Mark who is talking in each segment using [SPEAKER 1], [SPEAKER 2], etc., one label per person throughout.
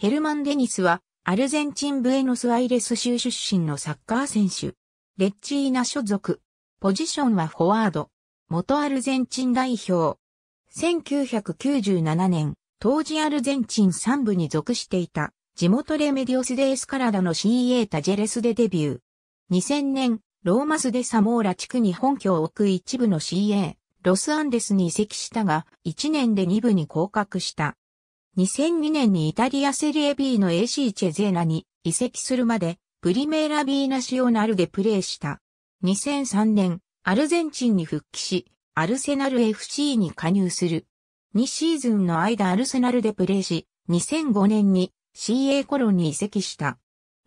[SPEAKER 1] ヘルマン・デニスは、アルゼンチン・ブエノス・アイレス州出身のサッカー選手。レッチーナ所属。ポジションはフォワード。元アルゼンチン代表。1997年、当時アルゼンチン3部に属していた、地元レメディオスデエスカラダの CA タジェレスでデビュー。2000年、ローマスデ・サモーラ地区に本拠を置く一部の CA、ロスアンデスに移籍したが、1年で2部に降格した。2002年にイタリアセリエ B の AC チェゼーナに移籍するまで、プリメーラ B ナシオナルでプレーした。2003年、アルゼンチンに復帰し、アルセナル FC に加入する。2シーズンの間アルセナルでプレーし、2005年に CA コロンに移籍した。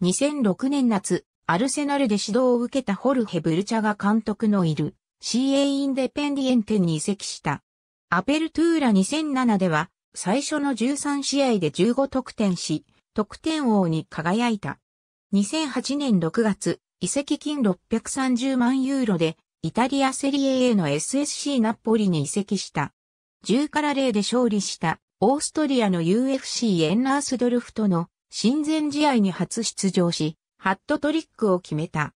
[SPEAKER 1] 2006年夏、アルセナルで指導を受けたホルヘ・ブルチャが監督のいる CA インデペンディエンテに移籍した。アペルトゥーラ2007では最初の13試合で15得点し、得点王に輝いた。2008年6月、移籍金630万ユーロで、イタリアセリエ A の SSC ナポリに移籍した。10から0で勝利した、オーストリアの UFC エンナースドルフとの親善試合に初出場し、ハットトリックを決めた。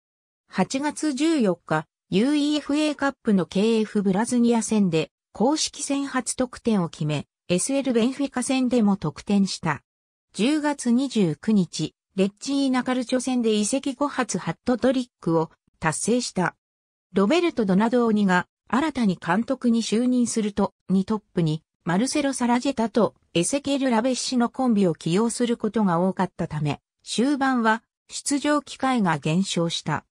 [SPEAKER 1] 8月14日、UEFA カップの KF ブラズニア戦で公式戦初得点を決め、SL ベンフィカ戦でも得点した。10月29日、レッジーナカルチョ戦で移籍5発ハットトリックを達成した。ロベルト・ドナドーニが新たに監督に就任すると、2トップにマルセロ・サラジェタとエセケル・ラベッシのコンビを起用することが多かったため、終盤は出場機会が減少した。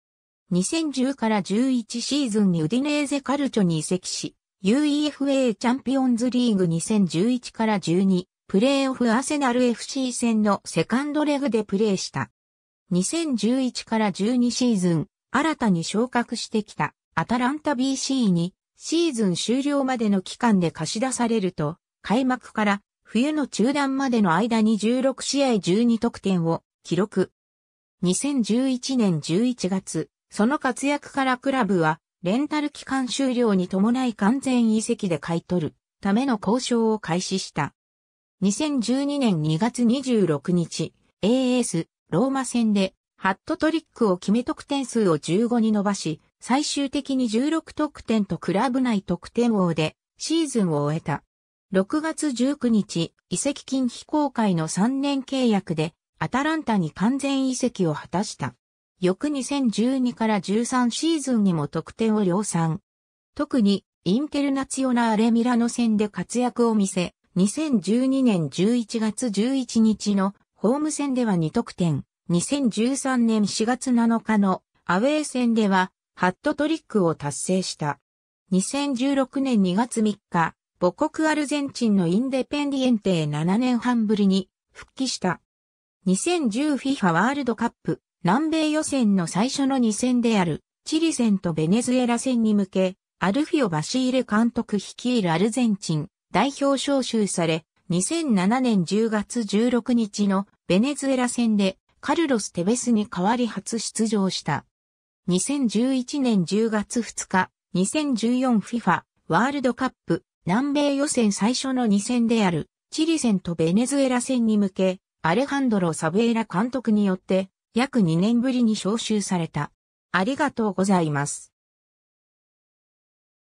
[SPEAKER 1] 2010から11シーズンにウディネーゼカルチョに移籍し、UEFA チャンピオンズリーグ2011から12プレーオフアセナル FC 戦のセカンドレグでプレーした。2011から12シーズン、新たに昇格してきたアタランタ BC にシーズン終了までの期間で貸し出されると、開幕から冬の中断までの間に16試合12得点を記録。2011年11月、その活躍からクラブはレンタル期間終了に伴い完全移籍で買い取るための交渉を開始した。2012年2月26日、AS ローマ戦でハットトリックを決め得点数を15に伸ばし、最終的に16得点とクラブ内得点王でシーズンを終えた。6月19日、移籍金非公開の3年契約でアタランタに完全移籍を果たした。翌2012から13シーズンにも得点を量産。特に、インテルナツヨオナーレミラノ戦で活躍を見せ、2012年11月11日のホーム戦では2得点、2013年4月7日のアウェー戦ではハットトリックを達成した。2016年2月3日、母国アルゼンチンのインデペンディエンテへ7年半ぶりに復帰した。2010FIFA ワールドカップ南米予選の最初の2戦である、チリ戦とベネズエラ戦に向け、アルフィオ・バシーレ監督率いるアルゼンチン代表招集され、2007年10月16日のベネズエラ戦でカルロス・テベスに代わり初出場した。2011年10月2日、2014FIFA ワールドカップ南米予選最初の2戦であるチリ戦とベネズエラ戦に向け、アレハンドロ・サベエラ監督によって約2年ぶりに招集された。ありがとうございます。